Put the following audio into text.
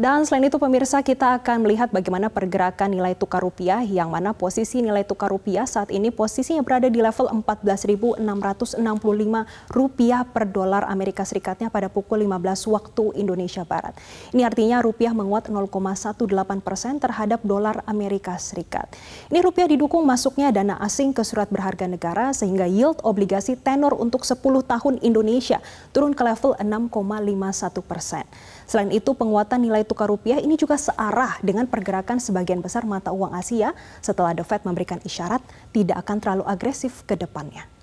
Dan selain itu pemirsa kita akan melihat bagaimana pergerakan nilai tukar rupiah yang mana posisi nilai tukar rupiah saat ini posisinya berada di level 14.665 rupiah per dolar Amerika Serikatnya pada pukul 15 waktu Indonesia Barat. Ini artinya rupiah menguat 0,18 persen terhadap dolar Amerika Serikat. Ini rupiah didukung masuknya dana asing ke surat berharga negara sehingga yield obligasi tenor untuk 10 tahun Indonesia turun ke level 6,51 persen. Selain itu penguatan nilai tukar rupiah ini juga searah dengan pergerakan sebagian besar mata uang Asia setelah The Fed memberikan isyarat tidak akan terlalu agresif ke depannya.